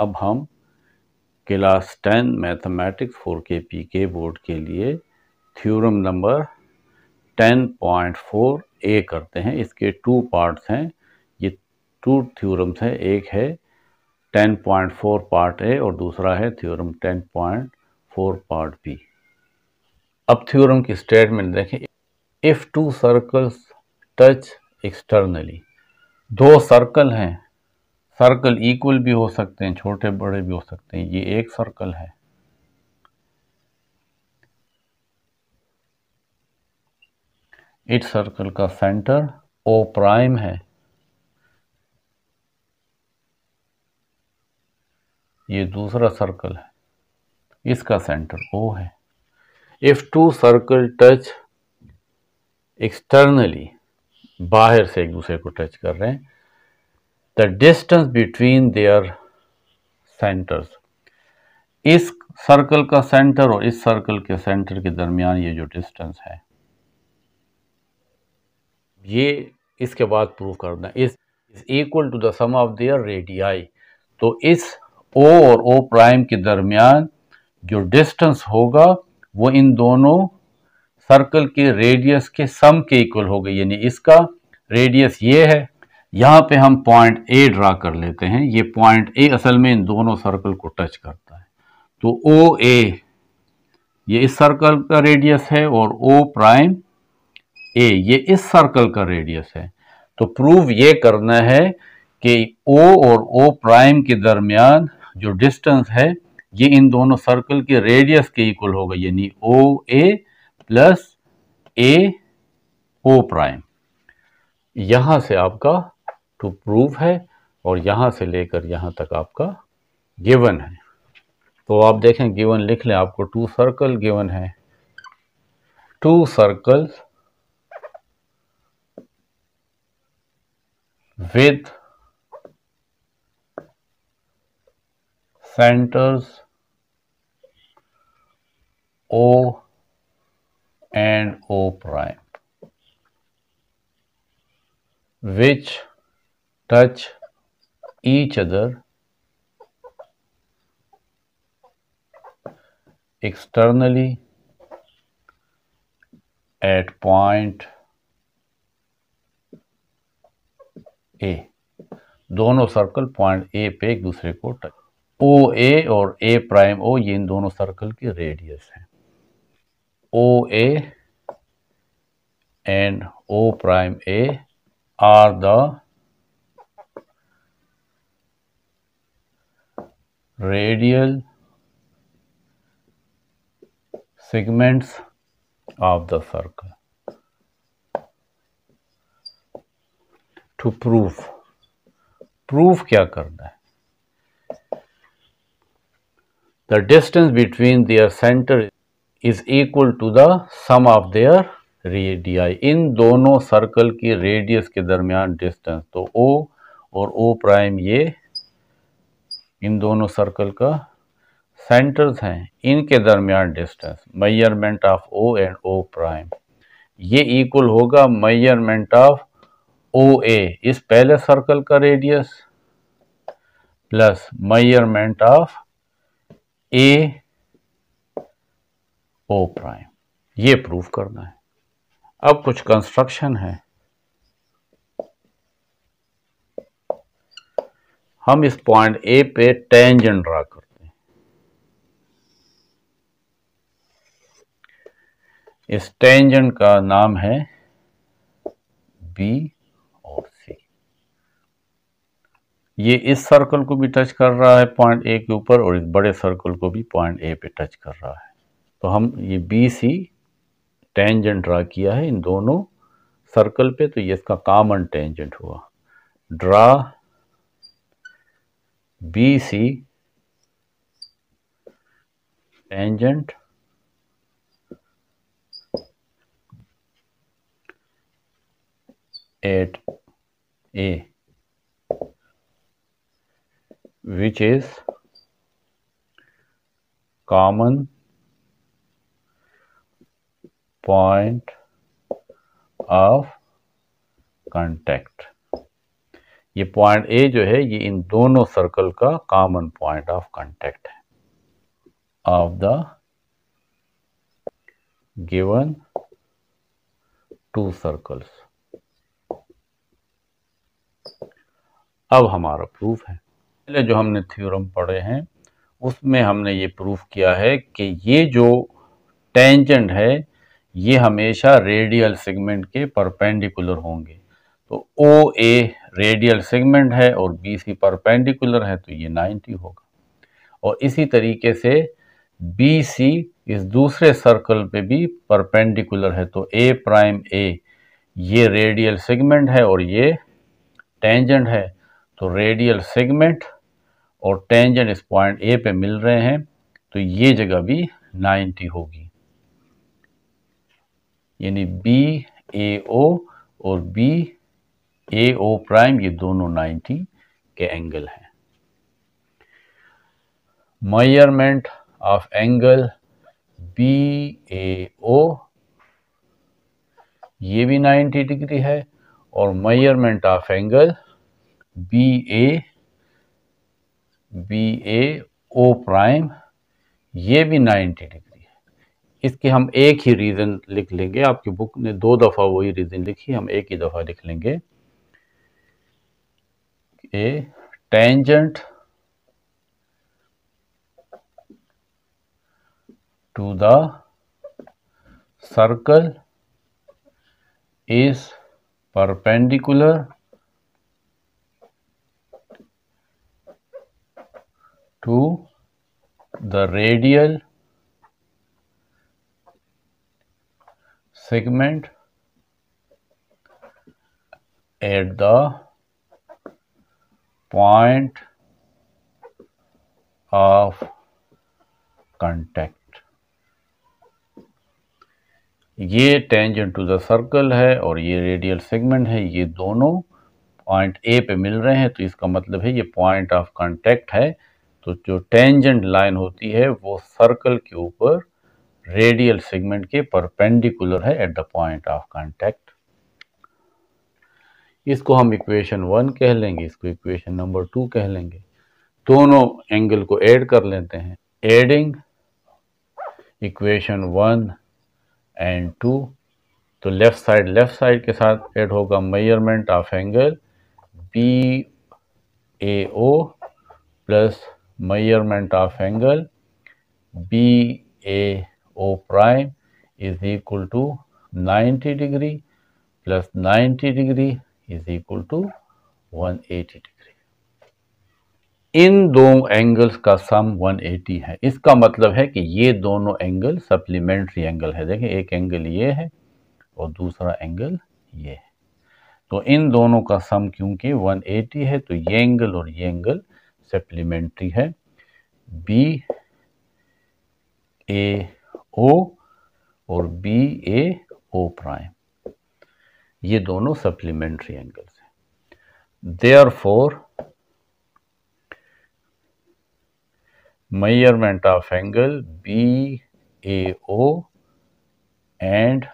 अब हम class ten mathematics for K P K board के लिए theorem number ten point four A करते हैं इसके टू पार्ट्स हैं ये टू थ्योरम्स हैं एक है ten point four part A और दूसरा है theorem ten point four part B अब थ्योरम की स्टेटमेंट देखें if two circles touch externally दो सर्कल हैं सर्कल इक्वल भी हो सकते हैं छोटे बड़े भी हो सकते हैं ये एक सर्कल है इट सर्कल का सेंटर ओ प्राइम है ये दूसरा सर्कल है इसका सेंटर ओ है if two circle touch externally बाहर से एक दूसरे को टच कर रहे हैं the distance between their centers इस सर्कल का सेंटर और इस सर्कल के सेंटर के दरमियान ये जो डिस्टेंस है ये इसके बाद प्रूव करना इस is equal to the sum of their radii तो इस ओ और ओ प्राइम के दरमियान जो डिस्टेंस होगा वो इन दोनों सर्कल के रेडियस के सम के इक्वल होगा यानी इसका रेडियस ये है यहाँ पे हम पॉइंट ए ड्रा कर लेते हैं ये पॉइंट ए असल में इन दोनों सर्कल को टच करता है तो ओ ए ये इस सर्कल का रेडियस है और ओ प्राइम ए ये इस सर्कल का रेडियस है तो प्रूव ये करना है कि ओ और ओ प्राइम के दरमियान जो डिस्टेंस है ये इन दोनों सर्कल के रेडियस के इक्वल होगा यानी ओ ए प्लस ए ओ प्राइम यहां से आपका टू प्रूव है और यहाँ से लेकर यहाँ तक आपका गिवन है तो आप देखें गिवन लिख लें आपको टू सर्कल गिवन है two circle with centers O and O prime which touch each other externally at point A दोनों सर्कल पॉइंट ए पे एक दूसरे को टच ओ ए और ए प्राइम ओ ये इन दोनों सर्कल के रेडियस हैं O A and O prime A are the radial segments of the circle to prove prove क्या करना है the distance between their center is equal to the sum of their radii इन दोनों circle की radius के दरमियान distance तो O और O prime ये इन दोनों सर्कल का सेंटर्स हैं इनके दरमियान distance measurement of O and O prime ये इक्वल होगा मैयरमेंट ऑफ ओ ए इस पहले सर्कल का radius plus measurement of A O prime ये प्रूव करना है अब कुछ कंस्ट्रक्शन है हम इस पॉइंट ए पे टेंजेंट ड्रा करते हैं इस टेंजेंट का नाम है बी और सी ये इस सर्कल को भी टच कर रहा है पॉइंट ए के ऊपर और इस बड़े सर्कल को भी पॉइंट ए पे टच कर रहा है तो हम ये बी सी टेंजेंट ड्रा किया है इन दोनों सर्कल पे तो ये इसका कॉमन टेंजेंट हुआ draw BC tangent at A which is common point of contact ये पॉइंट ए जो है ये इन दोनों सर्कल का कॉमन पॉइंट ऑफ कांटेक्ट है of the given two circles अब हमारा प्रूफ है पहले जो हमने थ्योरम पढ़े हैं उसमें हमने ये प्रूफ किया है कि ये जो टेंजेंट है ये हमेशा रेडियल सेगमेंट के परपेंडिकुलर होंगे तो ओ ए रेडियल सेगमेंट है और बी सी परपेंडिकुलर है तो ये 90 होगा और इसी तरीके से बी सी इस दूसरे सर्कल पे भी परपेंडिकुलर है तो ए प्राइम ए ये रेडियल सेगमेंट है और ये टेंजेंट है तो रेडियल सेगमेंट और टेंजेंट इस पॉइंट ए पे मिल रहे हैं तो ये जगह भी 90 होगी यानी बी ए ओ और बी ए ओ प्राइम ये दोनों 90 के एंगल हैं measurement of angle B A O ये भी 90 डिग्री है और measurement of angle B A B A O prime ये भी 90 डिग्री है इसके हम एक ही रीज़न लिख लेंगे आपकी बुक ने दो दफ़ा वही रीज़न लिखी हम एक ही दफ़ा लिख लेंगे a tangent to the circle is perpendicular to the radial segment at the point of contact ये टेंजेंट टू द सर्कल है और ये रेडियल सेगमेंट है ये दोनों पॉइंट ए पे मिल रहे हैं तो इसका मतलब है ये पॉइंट ऑफ कांटेक्ट है तो जो टेंजेंट लाइन होती है वो सर्कल के ऊपर रेडियल सेगमेंट के परपेंडिकुलर है at the point of contact इसको हम इक्वेशन वन कह लेंगे इसको इक्वेशन नंबर टू कह लेंगे दोनों एंगल को ऐड कर लेते हैं adding equation one and two तो लेफ़्ट साइड लेफ़्ट साइड के साथ ऐड होगा measurement of angle B A O plus measurement of angle B A O prime is equal to 90 degree plus 90 degree is equal to 180 degree इन दो angles का सम 180 है इसका मतलब है कि ये दोनों एंगल सप्लीमेंट्री एंगल है देखिए एक एंगल ये है और दूसरा एंगल ये है तो इन दोनों का सम क्योंकि 180 है तो ये एंगल और ये एंगल सप्लीमेंट्री है बी ए ओ और बी ए ओ प्राइम ये दोनों सप्लीमेंट्री एंगल्स हैं therefore measurement of angle B A O and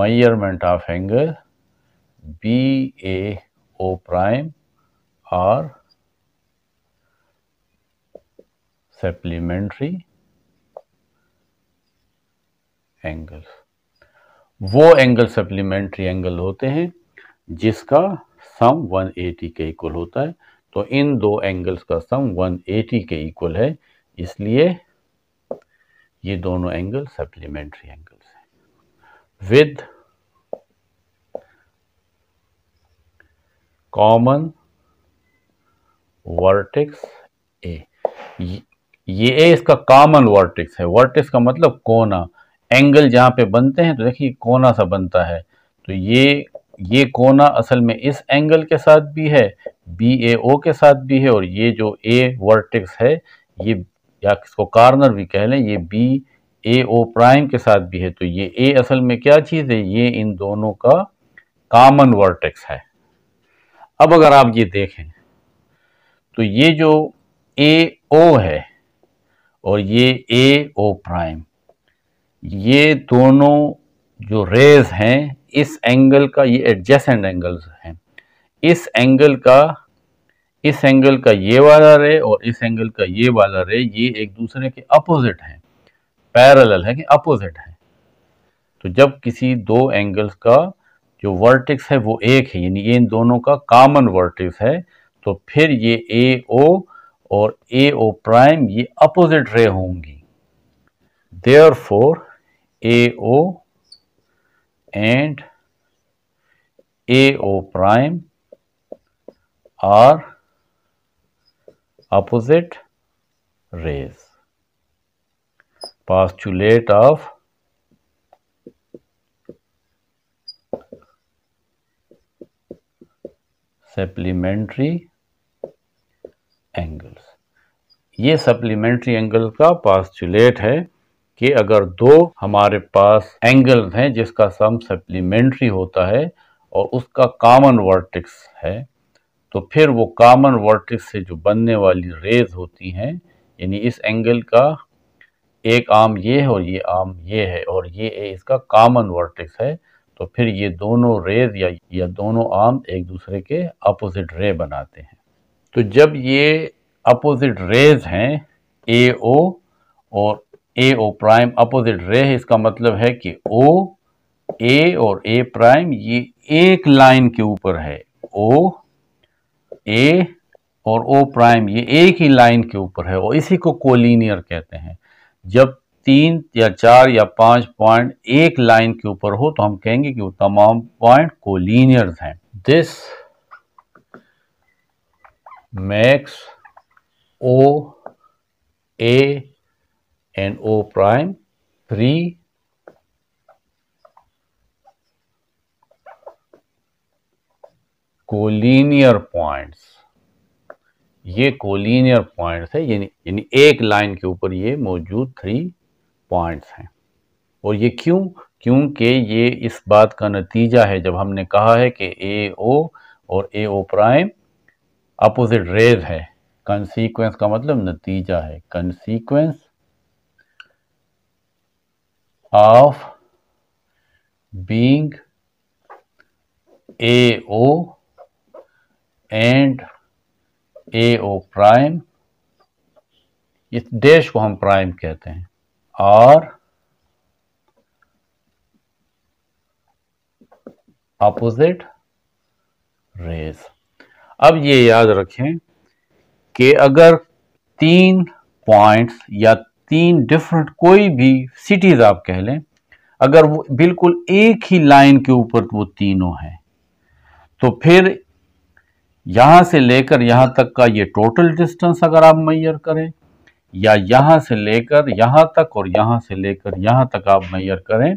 measurement of angle B A O prime are supplementary angles वो angle supplementary angle होते हैं जिसका सम 180 के equal होता है तो इन दो एंगल्स का सम 180 के इक्वल है इसलिए ये दोनों एंगल सप्लीमेंट्री एंगल्स हैं विद कॉमन वर्टेक्स ए ये ए इसका कॉमन वर्टेक्स है वर्टेक्स का मतलब कोना एंगल जहाँ पे बनते हैं तो देखिए कोना सा बनता है तो ये ये कोना असल में इस एंगल के साथ भी है बी ए ओ के साथ भी है और ये जो ए वर्टेक्स है ये या इसको कार्नर भी कह लें ये बी ए ओ प्राइम के साथ भी है तो ये ए असल में क्या चीज़ है ये इन दोनों का कॉमन वर्टेक्स है अब अगर आप ये देखें तो ये जो ए ओ है और ये ए ओ प्राइम ये दोनों जो रेज हैं इस एंगल का ये एडजेसेंट एंगल्स हैं इस एंगल का इस एंगल का ये वाला रे और इस एंगल का ये वाला रे ये एक दूसरे के अपोजिट हैं पैरेलल है कि अपोजिट है तो जब किसी दो एंगल्स का जो वर्टिक्स है वो एक है यानी ये इन दोनों का कॉमन वर्टिक्स है तो फिर ये ए ओ और ए ओ प्राइम ये अपोजिट रे होंगी therefore AO and AO prime are opposite rays. Postulate of supplementary angles ये सप्लीमेंट्री एंगल का पास्टुलेट है कि अगर दो हमारे पास एंगल हैं जिसका सम सप्लीमेंट्री होता है और उसका कॉमन वर्टिक्स है तो फिर वो कॉमन वर्टिक्स से जो बनने वाली रेज होती हैं यानी इस एंगल का एक आम ये है और ये आम ये है और ये इसका कॉमन वर्टिक्स है तो फिर ये दोनों रेज या या दोनों आम एक दूसरे के अपोजिट रे बनाते हैं तो जब ये अपोजिट रेज हैं ए ओ और A O prime opposite ray है इसका मतलब है कि ओ ए और ए प्राइम ये एक लाइन के ऊपर है ओ ए और ओ प्राइम ये एक ही लाइन के ऊपर है और इसी को कोलिनियर कहते हैं जब तीन या चार या पांच पॉइंट एक लाइन के ऊपर हो तो हम कहेंगे कि वो तमाम पॉइंट कोलिनियर हैं this makes O A and O prime 3 collinear points ये कोलिनियर पॉइंट्स है यानी यानी एक लाइन के ऊपर ये मौजूद थ्री पॉइंट्स हैं और ये क्यों क्योंकि ये इस बात का नतीजा है जब हमने कहा है कि ए ओ और A O prime opposite rays है कंसीक्वेंस का मतलब नतीजा है consequence of being AO and AO prime इस डैश को हम प्राइम कहते हैं और अपोजिट रेस अब ये याद रखें कि अगर तीन पॉइंट्स या तीन डिफरेंट कोई भी सिटीज़ आप कह लें अगर वो बिल्कुल एक ही लाइन के ऊपर वो तीनों हैं तो फिर यहां से लेकर यहां तक का ये टोटल डिस्टेंस अगर आप मैयर करें या यहां से लेकर यहां तक और यहां से लेकर यहां तक आप मैयर करें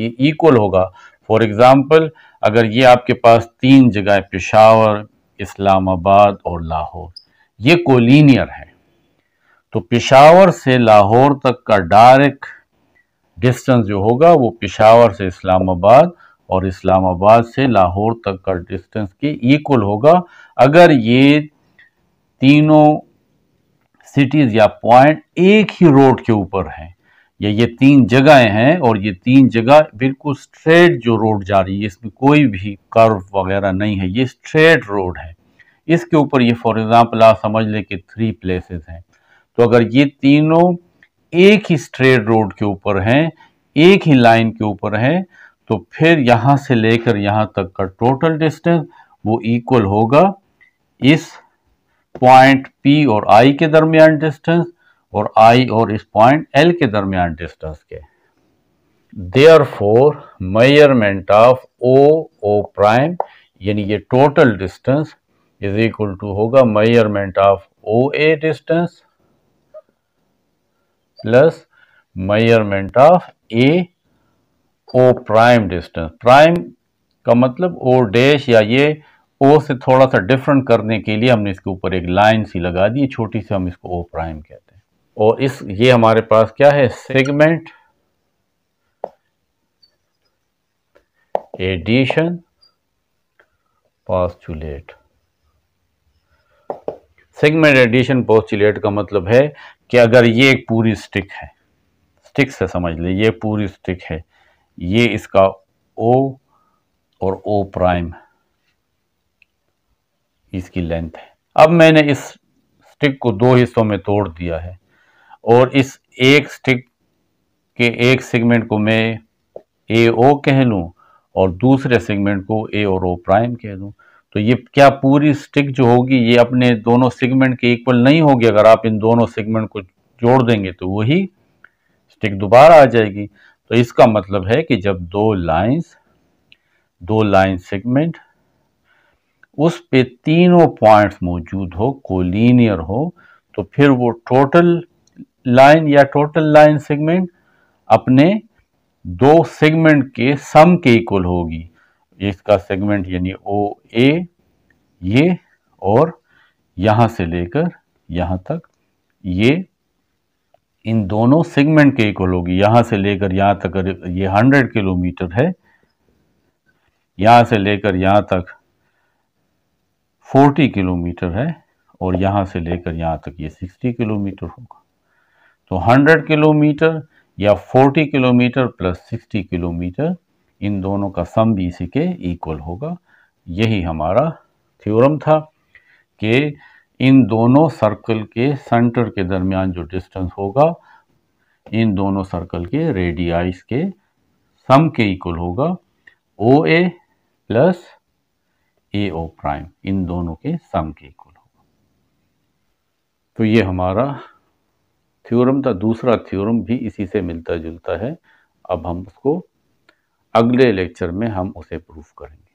ये इक्वल होगा फॉर एग्ज़ाम्पल अगर ये आपके पास तीन जगह पेशावर इस्लामाबाद और लाहौर ये कोलिनियर है तो पिशावर से लाहौर तक का डायरेक्ट डिस्टेंस जो होगा वो पिशावर से इस्लामाबाद और इस्लामाबाद से लाहौर तक का डिस्टेंस के इक्वल होगा अगर ये तीनों सिटीज़ या पॉइंट एक ही रोड के ऊपर हैं या ये तीन जगहें हैं और ये तीन जगह बिल्कुल स्ट्रेट जो रोड जा रही है इसमें कोई भी कर्व वगैरह नहीं है ये स्ट्रेट रोड है इसके ऊपर ये फॉर एग्ज़ाम्पल आप समझ लें कि थ्री प्लेसेस हैं तो अगर ये तीनों एक ही स्ट्रेट रोड के ऊपर हैं एक ही लाइन के ऊपर हैं तो फिर यहाँ से लेकर यहाँ तक का टोटल डिस्टेंस वो इक्वल होगा इस पॉइंट P और I के दरमियान डिस्टेंस और I और इस पॉइंट L के दरमियान डिस्टेंस के therefore measurement of O O prime यानी ये total distance is equal to होगा measurement of O A distance plus measurement of A O prime distance prime का मतलब ओ डैश या ये ओ से थोड़ा सा डिफरेंट करने के लिए हमने इसके ऊपर एक लाइन सी लगा दी छोटी सी हम इसको ओ प्राइम कहते हैं और इस ये हमारे पास क्या है segment addition postulate segment addition postulate का मतलब है कि अगर ये एक पूरी स्टिक है स्टिक से समझ ले ये पूरी स्टिक है ये इसका ओ और ओ प्राइम इसकी लेंथ है अब मैंने इस स्टिक को दो हिस्सों में तोड़ दिया है और इस एक स्टिक के एक सेगमेंट को मैं ए ओ कह लूँ और दूसरे सेगमेंट को ए और ओ प्राइम कह दूँ तो ये क्या पूरी स्टिक जो होगी ये अपने दोनों सेगमेंट के इक्वल नहीं होगी अगर आप इन दोनों सेगमेंट को जोड़ देंगे तो वही स्टिक दोबारा आ जाएगी तो इसका मतलब है कि जब दो लाइंस दो लाइन सेगमेंट उस पे तीनों पॉइंट्स मौजूद हो कोलिनियर हो तो फिर वो टोटल लाइन या टोटल लाइन सेगमेंट अपने दो सेगमेंट के सम के इक्वल होगी इसका सेगमेंट यानी ओ ए ये और यहां से लेकर यहां तक ये इन दोनों सेगमेंट के इक्वल होगी यहां से लेकर यहां तक ये हंड्रेड किलोमीटर है यहां से लेकर यहां तक फोर्टी किलोमीटर है और यहां से लेकर यहां तक ये सिक्सटी किलोमीटर होगा तो हंड्रेड किलोमीटर या forty kilometre plus sixty kilometre इन दोनों का सम भी इसी के इक्वल होगा यही हमारा थ्योरम था कि इन दोनों सर्कल के सेंटर के दरमियान जो डिस्टेंस होगा इन दोनों सर्कल के रेडियाइस के सम के इक्वल होगा ओ ए प्लस ए ओ प्राइम इन दोनों के सम के इक्वल होगा तो ये हमारा थ्योरम था दूसरा थ्योरम भी इसी से मिलता जुलता है अब हम उसको अगले लेक्चर में हम उसे प्रूफ करेंगे